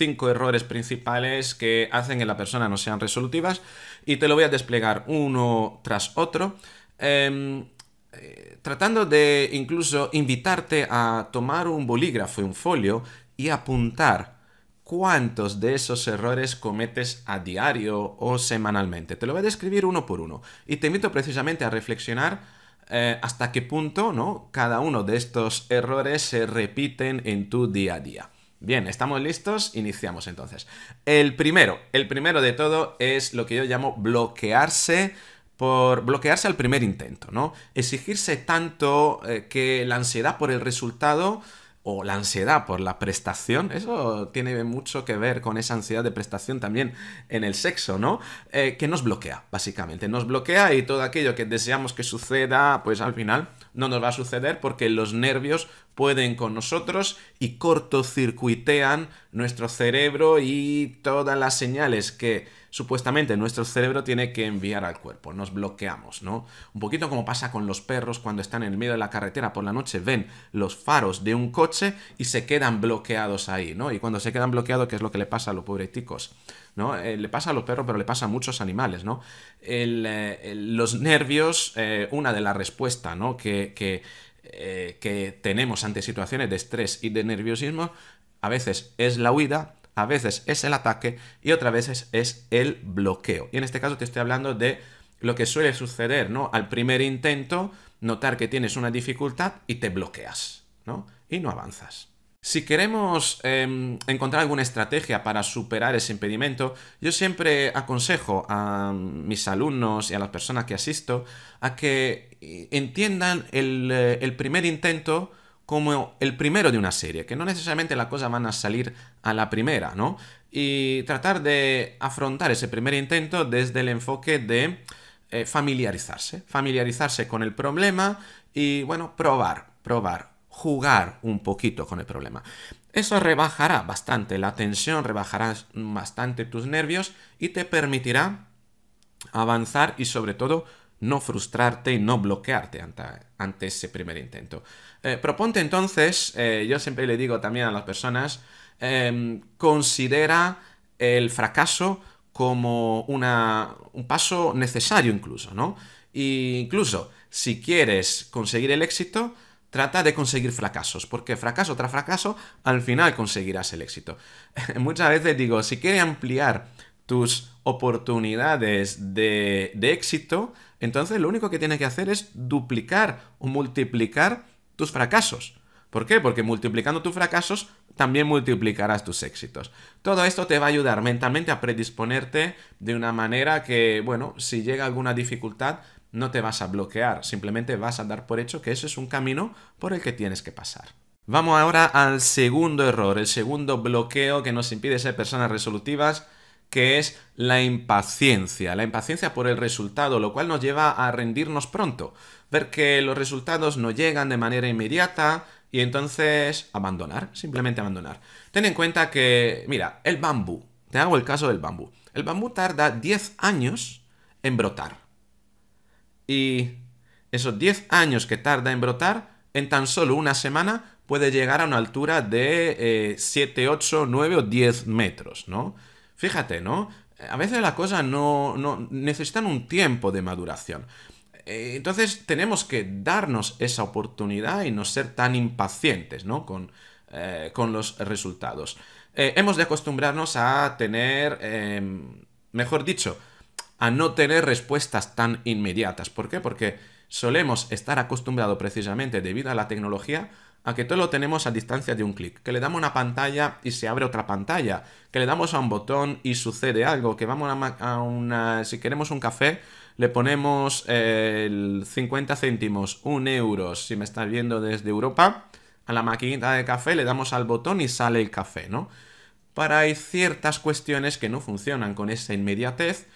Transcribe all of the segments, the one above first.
cinco errores principales que hacen que la persona no sean resolutivas y te lo voy a desplegar uno tras otro. Em, eh, tratando de incluso invitarte a tomar un bolígrafo y un folio y apuntar cuántos de esos errores cometes a diario o semanalmente. Te lo voy a describir uno por uno y te invito precisamente a reflexionar eh, hasta qué punto ¿no? cada uno de estos errores se repiten en tu día a día. Bien, estamos listos, iniciamos entonces. El primero, el primero de todo es lo que yo llamo bloquearse por bloquearse al primer intento, ¿no? Exigirse tanto eh, que la ansiedad por el resultado o la ansiedad por la prestación, eso tiene mucho que ver con esa ansiedad de prestación también en el sexo, ¿no? Eh, que nos bloquea, básicamente, nos bloquea y todo aquello que deseamos que suceda, pues al final no nos va a suceder porque los nervios pueden con nosotros y cortocircuitean nuestro cerebro y todas las señales que supuestamente nuestro cerebro tiene que enviar al cuerpo. Nos bloqueamos, ¿no? Un poquito como pasa con los perros cuando están en el medio de la carretera por la noche, ven los faros de un coche y se quedan bloqueados ahí, ¿no? Y cuando se quedan bloqueados, ¿qué es lo que le pasa a los pobreticos? ¿No? Eh, le pasa a los perros, pero le pasa a muchos animales, ¿no? Eh, los nervios, eh, una de las respuestas, ¿no? Que, que eh, que tenemos ante situaciones de estrés y de nerviosismo, a veces es la huida, a veces es el ataque y otras veces es el bloqueo. Y en este caso te estoy hablando de lo que suele suceder, ¿no? Al primer intento, notar que tienes una dificultad y te bloqueas, ¿no? Y no avanzas. Si queremos em, encontrar alguna estrategia para superar ese impedimento, yo siempre aconsejo a mis alumnos y a las personas que asisto a que eh, entiendan eh, el, primer intento como el primero de una serie, que no necesariamente las cosas van a salir a la primera, ¿no? Y tratar de afrontar ese primer intento desde el enfoque de eh, familiarizarse, familiarizarse con el problema y, bueno, probar, probar jugar un poquito con el problema. Eso rebajará bastante la tensión, rebajará bastante tus nervios y te permitirá avanzar y sobre todo no frustrarte y no bloquearte ante, ese primer intento. Eh, proponte entonces, eh, yo siempre le digo también a las personas, em, considera el fracaso como un paso necesario incluso, ¿no? incluso si quieres conseguir el éxito, Trata de conseguir fracasos, porque fracaso tras fracaso, al final conseguirás el éxito. Muchas veces digo, si quieres ampliar tus oportunidades de, éxito, entonces lo único que tienes que hacer es duplicar o multiplicar tus fracasos. ¿Por qué? Porque multiplicando tus fracasos también multiplicarás tus éxitos. Todo esto te va a ayudar mentalmente a predisponerte de una manera que, bueno, si llega alguna dificultad, no te vas a bloquear, simplemente vas a dar por hecho que ese es un camino por el que tienes que pasar. Vamos ahora al segundo error, el segundo bloqueo que nos impide ser personas resolutivas, que es la impaciencia. La impaciencia por el resultado, lo cual nos lleva a rendirnos pronto, ver que los resultados no llegan de manera inmediata y entonces abandonar, simplemente abandonar. Ten en cuenta que, mira, el bambú, te hago el caso del bambú. El bambú tarda 10 años en brotar. Y esos 10 años que tarda en brotar, en tan solo una semana puede llegar a una altura de 7, 8, 9 o 10 metros, ¿no? Fíjate, ¿no? A veces la cosa no, necesitan un tiempo de maduración. Eh, entonces tenemos que darnos esa oportunidad y no ser tan impacientes ¿no? con, eh, los resultados. Eh, hemos de acostumbrarnos a tener, em, mejor dicho, a no tener respuestas tan inmediatas. ¿Por qué? Porque solemos estar acostumbrados precisamente debido a la tecnología a que todo lo tenemos a distancia de un clic, que le damos una pantalla y se abre otra pantalla, que le damos a un botón y sucede algo, que vamos a, una, si queremos un café, le ponemos eh, el 50 céntimos, un euro, si me estás viendo desde Europa, a la maquinita de café le damos al botón y sale el café, ¿no? Para hay ciertas cuestiones que no funcionan con esa inmediatez,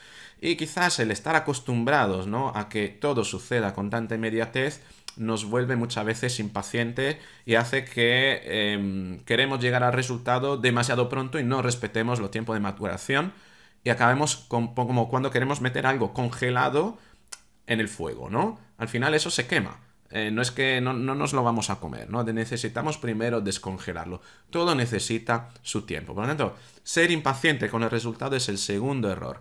y quizás el estar acostumbrados a que todo suceda con tanta inmediatez nos vuelve muchas veces impaciente y hace que em, queremos llegar al resultado demasiado pronto y no respetemos los tiempos de maturación y acabemos como cuando queremos meter algo congelado en el fuego, ¿no? Al final eso se quema. Eh, no es que no, no, nos lo vamos a comer, ¿no? Necesitamos primero descongelarlo. Todo necesita su tiempo. Por lo tanto, ser impaciente con el resultado es el segundo error.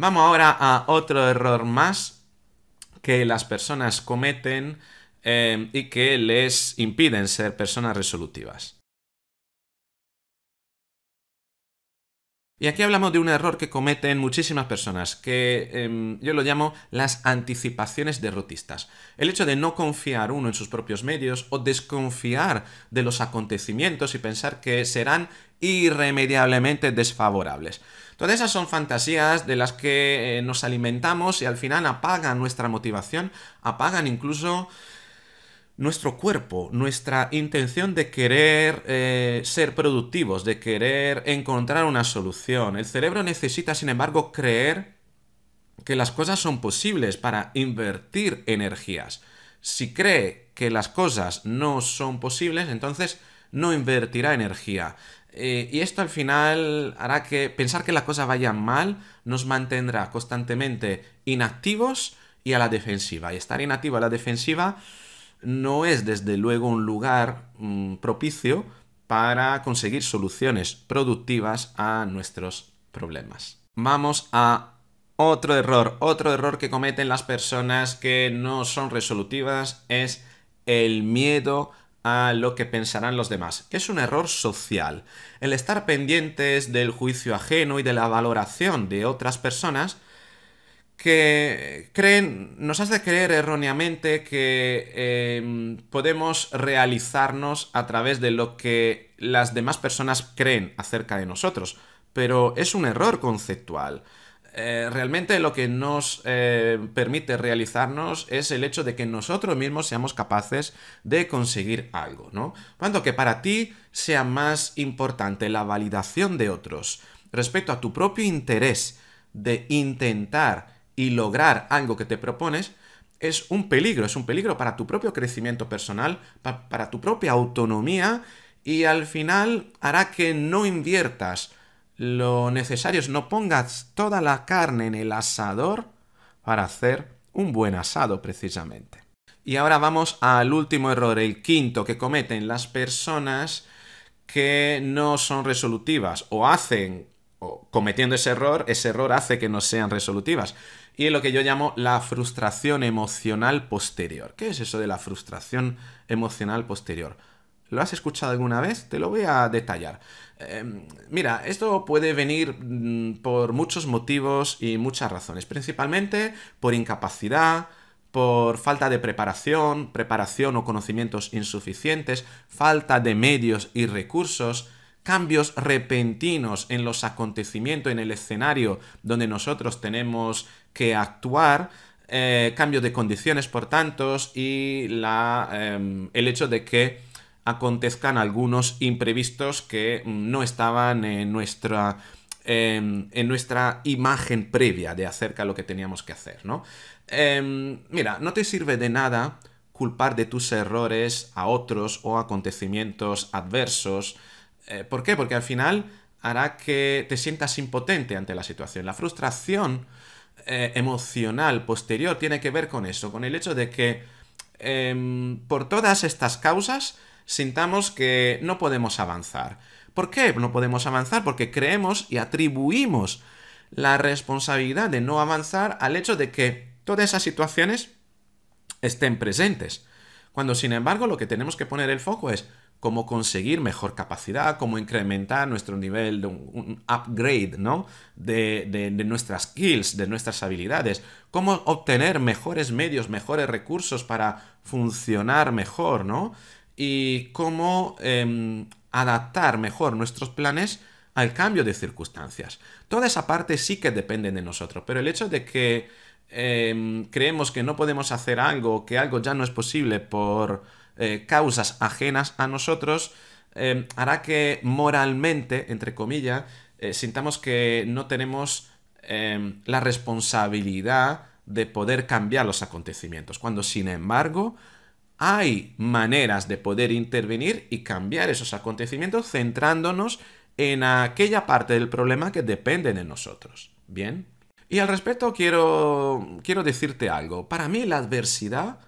Vamos ahora a otro error más que las personas cometen eh, y que les impiden ser personas resolutivas. Y aquí hablamos de un error que cometen muchísimas personas, que em, yo lo llamo las anticipaciones derrotistas. El hecho de no confiar uno en sus propios medios o desconfiar de los acontecimientos y pensar que serán irremediablemente desfavorables. Todas esas son fantasías de las que eh, nos alimentamos y al final apagan nuestra motivación, apagan incluso nuestro cuerpo, nuestra intención de querer eh, ser productivos, de querer encontrar una solución. El cerebro necesita, sin embargo, creer que las cosas son posibles para invertir energías. Si cree que las cosas no son posibles, entonces no invertirá energía. Eh, y esto al final hará que pensar que la cosa vaya mal nos mantendrá constantemente inactivos y a la defensiva. Y estar inactivo a la defensiva no es desde luego un lugar mm, propicio para conseguir soluciones productivas a nuestros problemas. Vamos a otro error, otro error que cometen las personas que no son resolutivas es el miedo lo que pensarán los demás. Es un error social. El estar pendientes del juicio ajeno y de la valoración de otras personas que creen, nos hace creer erróneamente que em, podemos realizarnos a través de lo que las demás personas creen acerca de nosotros, pero es un error conceptual. Eh, realmente lo que nos eh, permite realizarnos es el hecho de que nosotros mismos seamos capaces de conseguir algo, ¿no? Cuando que para ti sea más importante la validación de otros respecto a tu propio interés de intentar y lograr algo que te propones, es un peligro, es un peligro para tu propio crecimiento personal, para tu propia autonomía y al final hará que no inviertas lo necesario es no pongas toda la carne en el asador para hacer un buen asado precisamente. Y ahora vamos al último error, el quinto que cometen las personas que no son resolutivas o hacen, o cometiendo ese error, ese error hace que no sean resolutivas. Y es lo que yo llamo la frustración emocional posterior. ¿Qué es eso de la frustración emocional posterior? ¿Lo has escuchado alguna vez? Te lo voy a detallar. Eh, mira, esto puede venir mm, por muchos motivos y muchas razones, principalmente por incapacidad, por falta de preparación, preparación o conocimientos insuficientes, falta de medios y recursos, cambios repentinos en los acontecimientos, en el escenario donde nosotros tenemos que actuar, eh, cambio de condiciones, por tanto, y la, em, el hecho de que acontezcan algunos imprevistos que no estaban en nuestra, em, nuestra imagen previa de acerca de lo que teníamos que hacer, ¿no? Em, mira, no te sirve de nada culpar de tus errores a otros o acontecimientos adversos. Eh, ¿Por qué? Porque al final hará que te sientas impotente ante la situación. La frustración eh, emocional posterior tiene que ver con eso, con el hecho de que em, por todas estas causas sintamos que no podemos avanzar. ¿Por qué no podemos avanzar? Porque creemos y atribuimos la responsabilidad de no avanzar al hecho de que todas esas situaciones estén presentes. Cuando sin embargo lo que tenemos que poner el foco es cómo conseguir mejor capacidad, cómo incrementar nuestro nivel de un, upgrade, ¿no? De, de, nuestras skills, de nuestras habilidades, cómo obtener mejores medios, mejores recursos para funcionar mejor, ¿no? y cómo em, adaptar mejor nuestros planes al cambio de circunstancias. Toda esa parte sí que depende de nosotros, pero el hecho de que em, creemos que no podemos hacer algo, que algo ya no es posible por eh, causas ajenas a nosotros, em, hará que moralmente, entre comillas, eh, sintamos que no tenemos la responsabilidad de poder cambiar los acontecimientos, cuando sin embargo hay maneras de poder intervenir y cambiar esos acontecimientos centrándonos en aquella parte del problema que depende de nosotros. ¿Bien? Y al respecto quiero, decirte algo. Para mí la adversidad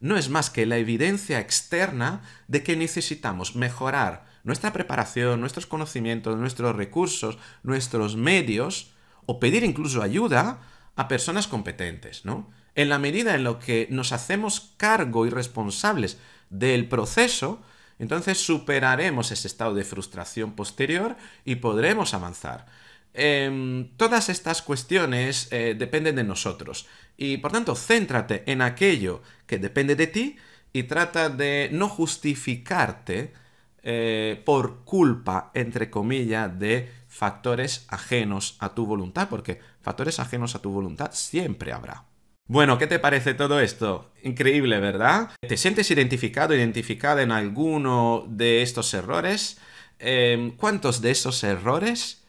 no es más que la evidencia externa de que necesitamos mejorar nuestra preparación, nuestros conocimientos, nuestros recursos, nuestros medios, o pedir incluso ayuda a personas competentes, ¿no? en la medida en la que nos hacemos cargo y responsables del proceso, entonces superaremos ese estado de frustración posterior y podremos avanzar. Em, todas estas cuestiones eh, dependen de nosotros y por tanto céntrate en aquello que depende de ti y trata de no justificarte eh, por culpa, entre comillas, de factores ajenos a tu voluntad, porque factores ajenos a tu voluntad siempre habrá. Bueno, ¿qué te parece todo esto? Increíble, ¿verdad? ¿Te sientes identificado, identificada en alguno de estos errores? Em, ¿Cuántos de esos errores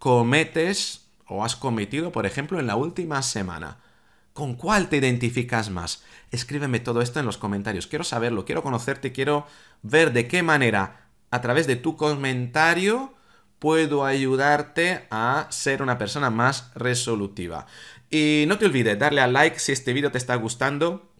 cometes o has cometido, por ejemplo, en la última semana? ¿Con cuál te identificas más? Escríbeme todo esto en los comentarios. Quiero saberlo, quiero conocerte, quiero ver de qué manera, a través de tu comentario, puedo ayudarte a ser una persona más resolutiva. Y no te olvides darle a like si este vídeo te está gustando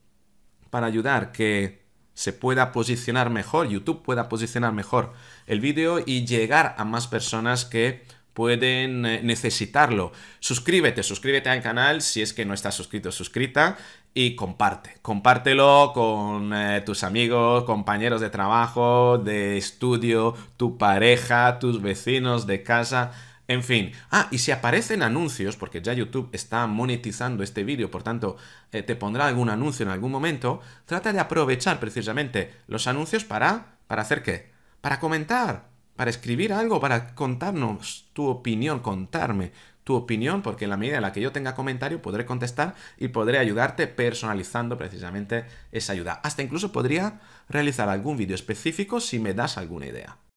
para ayudar que se pueda posicionar mejor, YouTube pueda posicionar mejor el vídeo y llegar a más personas que pueden eh, necesitarlo. Suscríbete, suscríbete al canal si es que no estás suscrito, suscrita y comparte. Compártelo con eh, tus amigos, compañeros de trabajo, de estudio, tu pareja, tus vecinos de casa. En fin, ah, y si aparecen anuncios, porque ya YouTube está monetizando este vídeo, por tanto, eh, te pondrá algún anuncio en algún momento, trata de aprovechar precisamente los anuncios para, para hacer qué? Para comentar, para escribir algo, para contarnos tu opinión, contarme tu opinión, porque en la medida en la que yo tenga comentario podré contestar y podré ayudarte personalizando precisamente esa ayuda. Hasta incluso podría realizar algún vídeo específico si me das alguna idea.